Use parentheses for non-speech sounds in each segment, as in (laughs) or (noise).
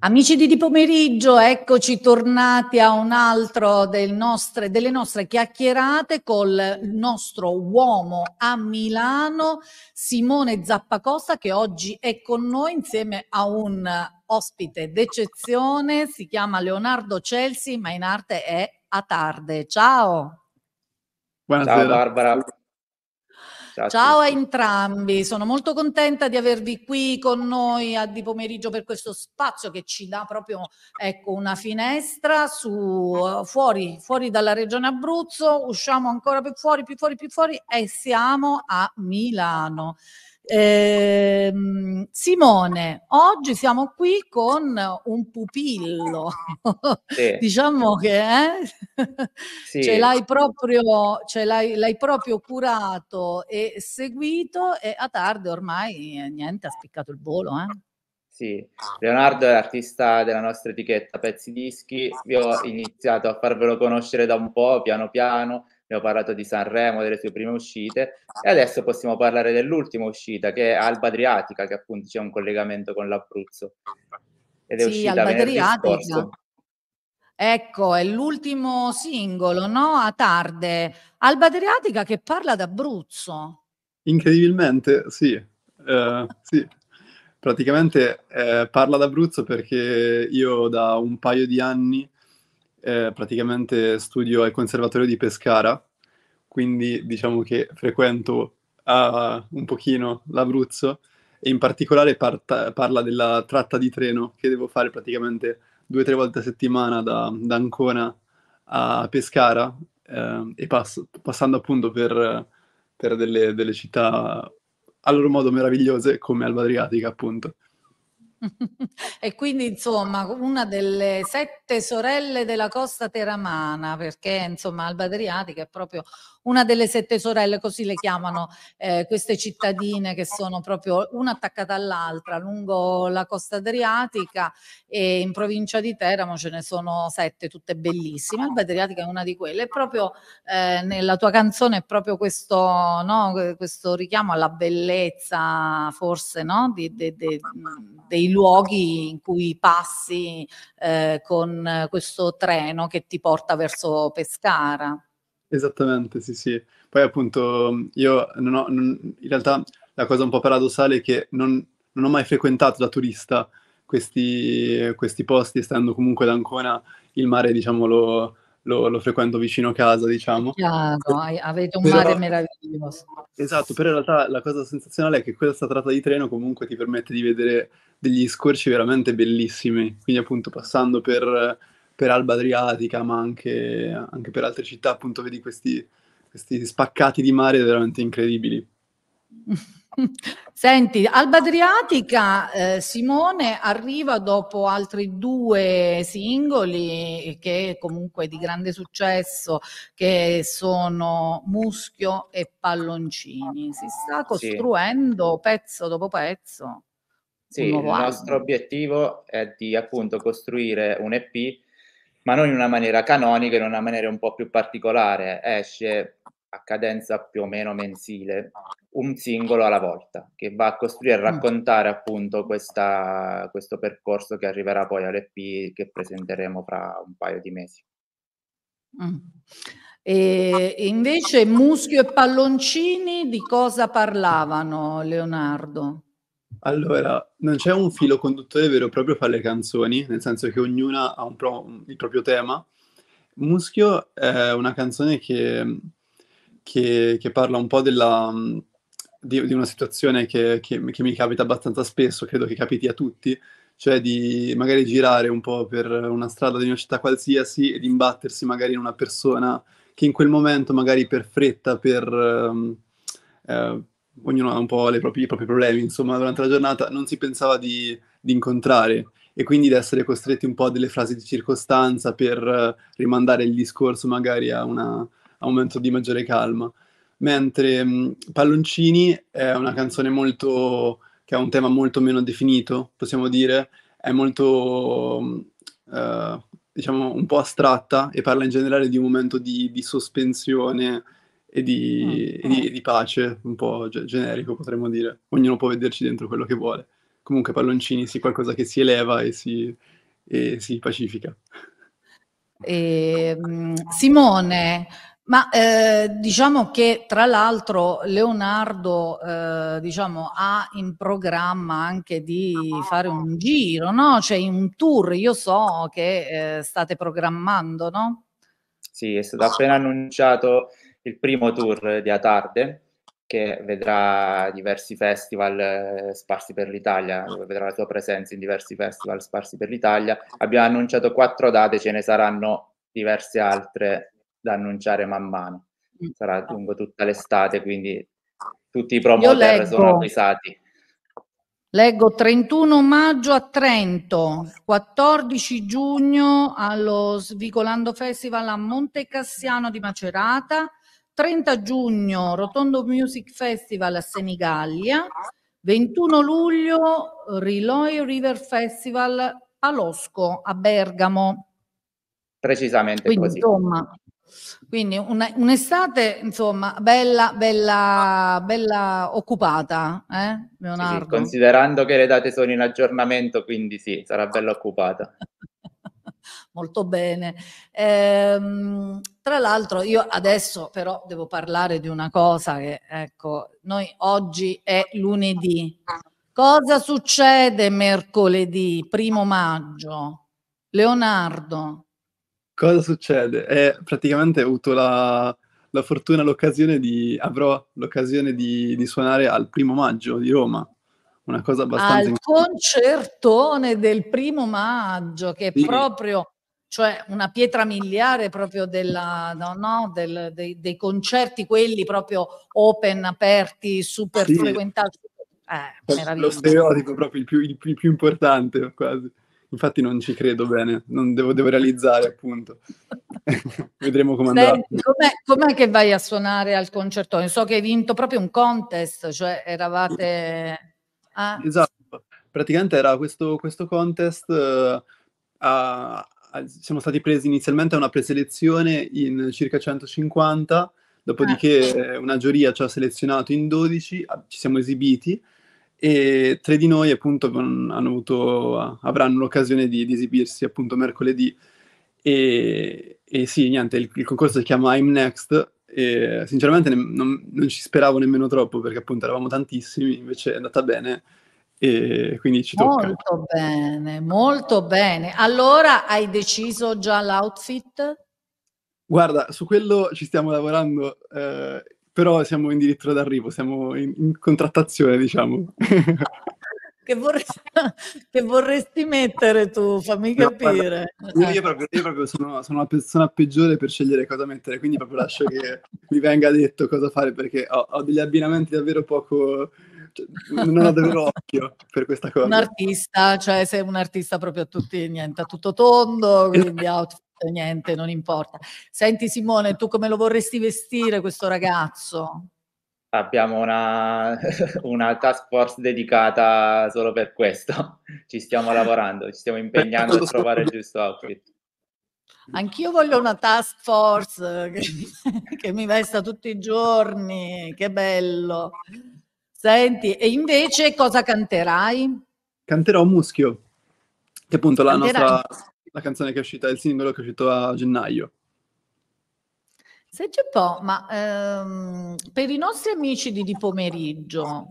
Amici di di pomeriggio, eccoci tornati a un altro del nostre, delle nostre chiacchierate col nostro uomo a Milano, Simone Zappacosta, che oggi è con noi insieme a un ospite d'eccezione, si chiama Leonardo Celsi, ma in arte è a tarde. Ciao! Buonasera. Ciao Barbara. Ciao, Ciao a, entrambi, sono molto contenta di avervi qui con noi a di pomeriggio per questo spazio che ci dà proprio ecco, una finestra su, eh, fuori, fuori dalla regione Abruzzo, usciamo ancora più fuori, più fuori, più fuori e siamo a Milano. Eh, Simone, oggi siamo qui con un pupillo, sì. (laughs) diciamo che eh? sì. ce, l'hai proprio, ce l'hai, l'hai proprio curato e seguito e a tarde ormai eh, niente, ha spiccato il volo. Eh? Sì, Leonardo è artista della nostra etichetta Pezzi Dischi, Io ho iniziato a farvelo conoscere da un po', piano piano, abbiamo parlato di Sanremo, delle sue prime uscite e ah. adesso possiamo parlare dell'ultima uscita che è Alba Adriatica, che appunto c'è un collegamento con l'Abruzzo. Ed è sì, uscita Alba Adriatica. Ecco, è l'ultimo singolo, no? A tarde. Alba Adriatica che parla d'Abruzzo. Incredibilmente, sì. Eh, sì. Praticamente eh, parla d'Abruzzo perché io da un paio di anni eh, praticamente studio al Conservatorio di Pescara, quindi diciamo che frequento uh, un pochino l'Abruzzo e in particolare parta- parla della tratta di treno che devo fare praticamente due o tre volte a settimana da, da Ancona a Pescara eh, e pass- passando appunto per, per delle, delle città a loro modo meravigliose come Alba Adriatica appunto e quindi insomma una delle sette sorelle della costa teramana, perché insomma Alba Adriatica è proprio una delle sette sorelle, così le chiamano eh, queste cittadine che sono proprio una attaccata all'altra lungo la costa adriatica e in provincia di Teramo ce ne sono sette, tutte bellissime. Alba Adriatica è una di quelle. E proprio eh, nella tua canzone è proprio questo, no, questo richiamo alla bellezza, forse, no? di, di, di, dei luoghi in cui passi eh, con questo treno che ti porta verso Pescara. Esattamente, sì, sì. Poi appunto io non ho, non, in realtà la cosa un po' paradossale è che non, non ho mai frequentato da turista questi, questi posti, essendo comunque ad Ancona il mare, diciamo, lo, lo, lo, frequento vicino a casa, diciamo. Chiaro, avete un però, mare meraviglioso. Esatto, però in realtà la cosa sensazionale è che questa tratta di treno comunque ti permette di vedere degli scorci veramente bellissimi, quindi appunto passando per per Alba Adriatica, ma anche, anche per altre città, appunto vedi questi, questi spaccati di mare veramente incredibili. (laughs) Senti, Alba Adriatica, eh, Simone arriva dopo altri due singoli che comunque di grande successo, che sono Muschio e Palloncini. Si sta costruendo sì. pezzo dopo pezzo. Sì, il nostro obiettivo è di appunto costruire un EP ma non in una maniera canonica, in una maniera un po' più particolare. Esce a cadenza più o meno mensile un singolo alla volta che va a costruire e mm. raccontare appunto questa, questo percorso che arriverà poi all'EP che presenteremo fra un paio di mesi. Mm. e invece Muschio e Palloncini di cosa parlavano Leonardo? Allora, non c'è un filo conduttore vero e proprio fra le canzoni, nel senso che ognuna ha un pro- il proprio tema. Muschio è una canzone che, che- che parla un po' della, di, di una situazione che, che- che mi capita abbastanza spesso, credo che capiti a tutti, cioè di magari girare un po' per una strada di una città qualsiasi e di imbattersi magari in una persona che in quel momento, magari per fretta, per... Ehm, eh, ognuno ha un po' proprie, i propri problemi, insomma, durante la giornata non si pensava di, di incontrare e quindi di essere costretti un po' a delle frasi di circostanza per eh, rimandare il discorso magari a, una, a un momento di maggiore calma. Mentre mm, Palloncini è una canzone molto, che ha un tema molto meno definito, possiamo dire, è molto, mm, eh, diciamo, un po' astratta e parla in generale di un momento di, di sospensione e di, mm, e di, e eh. di pace, un po' generico potremmo dire. Ognuno può vederci dentro quello che vuole. Comunque palloncini, sì, qualcosa che si eleva e si, e si pacifica. Eh, Simone, ma eh, diciamo che tra l'altro Leonardo eh, diciamo, ha in programma anche di fare un giro, no? Cioè un tour, io so che eh, state programmando, no? Sì, è stato appena annunciato il primo tour di Atarde, che vedrà diversi festival eh, sparsi per l'Italia, vedrà la sua presenza in diversi festival sparsi per l'Italia. Abbiamo annunciato quattro date, ce ne saranno diverse altre da annunciare man mano. Sarà lungo tutta l'estate, quindi tutti i promoter sono avvisati. Leggo 31 maggio a Trento, 14 giugno allo Svicolando Festival a Monte Cassiano di Macerata, 30 giugno Rotondo Music Festival a Senigallia, 21 luglio Riloi River Festival a Losco, a Bergamo. Precisamente quindi, così. Insomma, quindi una, un'estate, insomma, bella, bella, bella occupata, eh, Leonardo? Sì, sì, considerando che le date sono in aggiornamento, quindi sì, sarà bella occupata. (laughs) molto bene. Ehm, tra l'altro io adesso però devo parlare di una cosa che, ecco, noi oggi è lunedì. Cosa succede mercoledì, primo maggio? Leonardo. Cosa succede? Eh, praticamente ho avuto la, la fortuna, l'occasione di, avrò l'occasione di, di suonare al primo maggio di Roma una cosa abbastanza al concertone del primo maggio che sì. proprio cioè una pietra miliare proprio della, no, no, del, dei, dei, concerti, quelli proprio open, aperti, super sì. frequentati. Eh, lo stereotipo proprio il più, il, il più, importante quasi. Infatti non ci credo bene, non devo, devo realizzare appunto. (laughs) Vedremo come andrà. Com'è, com'è, che vai a suonare al concerto? So che hai vinto proprio un contest, cioè eravate... Ah. Esatto, praticamente era questo, questo contest... Uh, a, siamo stati presi inizialmente a una preselezione in circa 150, dopodiché ah. una giuria ci ha selezionato in 12, ci siamo esibiti e tre di noi appunto avuto, avranno l'occasione di, di, esibirsi appunto mercoledì. E, e sì, niente, il, il, concorso si chiama I'm Next e sinceramente ne, non, non ci speravo nemmeno troppo perché appunto eravamo tantissimi, invece è andata bene e quindi ci molto tocca. Molto bene, molto bene. Allora hai deciso già l'outfit? Guarda, su quello ci stiamo lavorando, eh, però siamo in diritto d'arrivo, siamo in, in contrattazione, diciamo. (laughs) Che vorresti, (laughs) che vorresti, mettere tu? Fammi capire. No, guarda, io, proprio, io proprio sono, sono, una persona peggiore per scegliere cosa mettere, quindi proprio lascio che mi venga detto cosa fare perché ho, ho degli abbinamenti davvero poco non avevo occhio per questa cosa. Un artista, cioè sei un artista proprio a tutti, niente, a tutto tondo, quindi (laughs) outfit, niente, non importa. Senti Simone, tu come lo vorresti vestire questo ragazzo? Abbiamo una, (laughs) una task force dedicata solo per questo, ci stiamo lavorando, ci stiamo impegnando a trovare il giusto outfit. Anch'io voglio una task force che, (laughs) che, mi vesta tutti i giorni, che bello. Senti, e invece cosa canterai? Canterò Muschio, che è appunto la canterai. nostra la canzone che è uscita, il singolo che è uscito a gennaio. Senti un po', ma ehm, per i nostri amici di, di pomeriggio,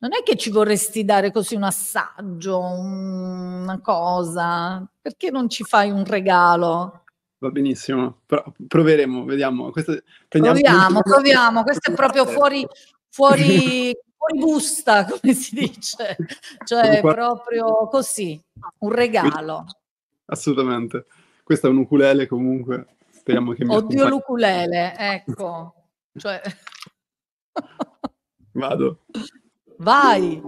non è che ci vorresti dare così un assaggio, una cosa? Perché non ci fai un regalo? Va benissimo, Pro- proveremo, vediamo. Questa, proviamo, proviamo, questo è (laughs) proprio fuori, fuori, (laughs) fuori busta, (laughs) come si dice, cioè proprio così, un regalo. Assolutamente. Questo è un ukulele comunque, speriamo che mi Oddio accompagni. l'ukulele, ecco. Cioè... (laughs) Vado. Vai.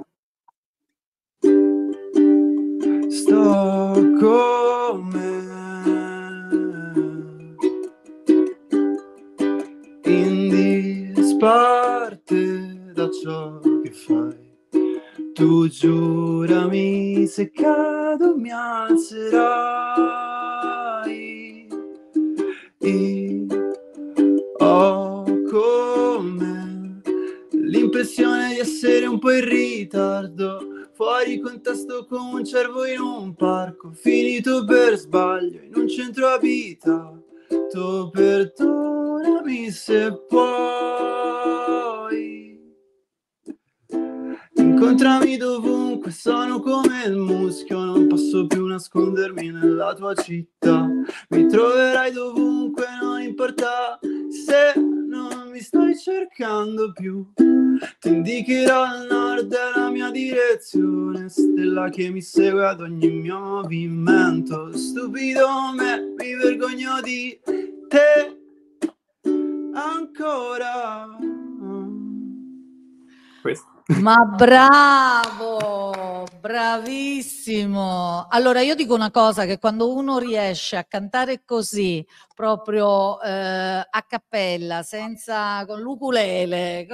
Sto come in disparte da ciò che fai. Tu giurami se cado mi alzerai. E ho come l'impressione di essere un po' in ritardo. Fuori contesto con un cervo in un parco, finito per sbaglio in un centro abitato. Perdonami se puoi. Incontrami dovunque, sono come il muschio, non posso più nascondermi nella tua città. Mi troverai dovunque, non importa se non mi stai cercando più. Ti indicherò il nord la mia direzione, stella che mi segue ad ogni mio movimento. Stupido me, mi vergogno di te ancora. Questo. Ma bravo, bravissimo. Allora io dico una cosa, che quando uno riesce a cantare così, proprio eh, a cappella, senza con l'uculele,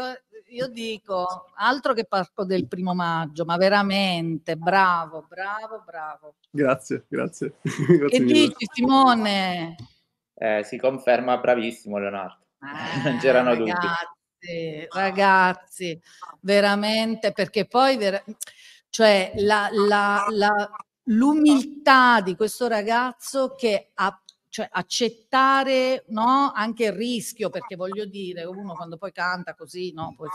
io dico altro che parco del primo maggio, ma veramente bravo, bravo, bravo. Grazie, grazie. (laughs) grazie che dici Simone? Eh, si conferma bravissimo Leonardo. Ah, non (laughs) c'erano ragazzi, dubbi. Ah, ragazzi, ragazzi, ah. veramente, perché poi vera- cioè la, la, la, l'umiltà di questo ragazzo che ha cioè accettare no? anche il rischio, perché voglio dire, uno quando poi canta così, no? Poi,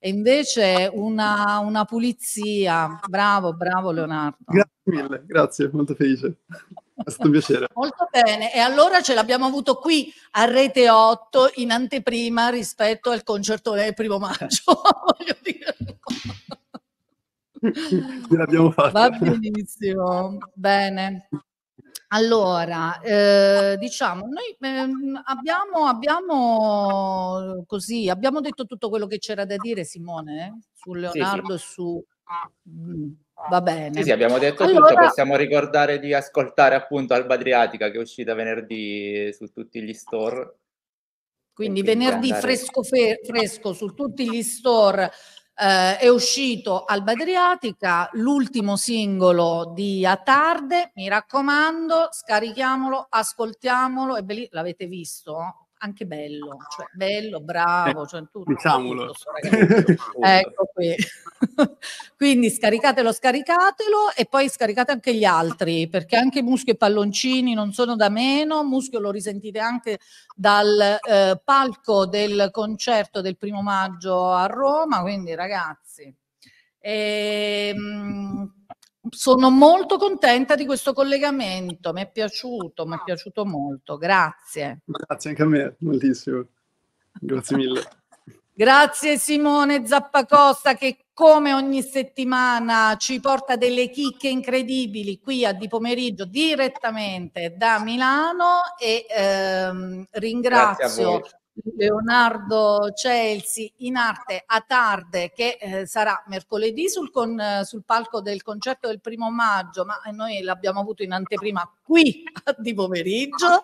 e invece una, una pulizia. Bravo, bravo Leonardo. Grazie mille, grazie, molto felice. È stato un piacere. Molto bene, e allora ce l'abbiamo avuto qui a Rete 8 in anteprima rispetto al concerto del primo (laughs) maggio, (laughs) voglio dire. Ce l'abbiamo fatta. Va benissimo, bene. Allora, eh, diciamo, noi eh, abbiamo, abbiamo, così, abbiamo detto tutto quello che c'era da dire, Simone, eh? su Leonardo e sì, sì. su... Mm, Va bene. Sì, sì, abbiamo detto allora... tutto. Possiamo ricordare di ascoltare appunto Alba Adriatica che è uscita venerdì su tutti gli store. Quindi, venerdì andare... fresco, fe- fresco su tutti gli store eh, è uscito Alba Adriatica, l'ultimo singolo di A Tarde. Mi raccomando, scarichiamolo, ascoltiamolo. È belli- L'avete visto? anche bello, cioè bello, bravo, cioè tutto, diciamolo. (laughs) ecco qui. (laughs) Quindi scaricatelo, scaricatelo e poi scaricate anche gli altri, perché anche Muschio e Palloncini non sono da meno, Muschio lo risentite anche dal eh, palco del concerto del primo maggio a Roma, quindi ragazzi. E, ehm, sono molto contenta di questo collegamento, mi è piaciuto, mi è ah. piaciuto molto, grazie. Grazie anche a me, moltissimo. Grazie mille. grazie Simone Zappacosta che come ogni settimana ci porta delle chicche incredibili qui a di pomeriggio direttamente da Milano e ehm, ringrazio Leonardo Celsi in arte a tarde che eh, sarà mercoledì sul, con, sul, palco del concerto del primo maggio, ma eh, noi l'abbiamo avuto in anteprima qui (laughs) di pomeriggio.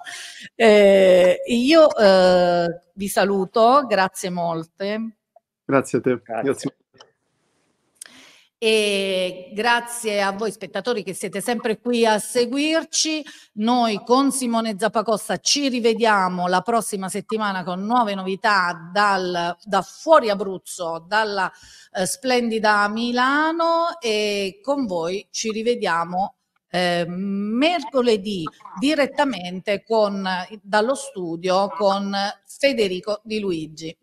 Eh, io eh, vi saluto, grazie molte. Grazie a te. Grazie. grazie e grazie a voi spettatori che siete sempre qui a seguirci. Noi con Simone Zappacosta ci rivediamo la prossima settimana con nuove novità dal, da fuori Abruzzo, dalla eh, splendida Milano e con voi ci rivediamo eh, mercoledì direttamente con, dallo studio con Federico Di Luigi.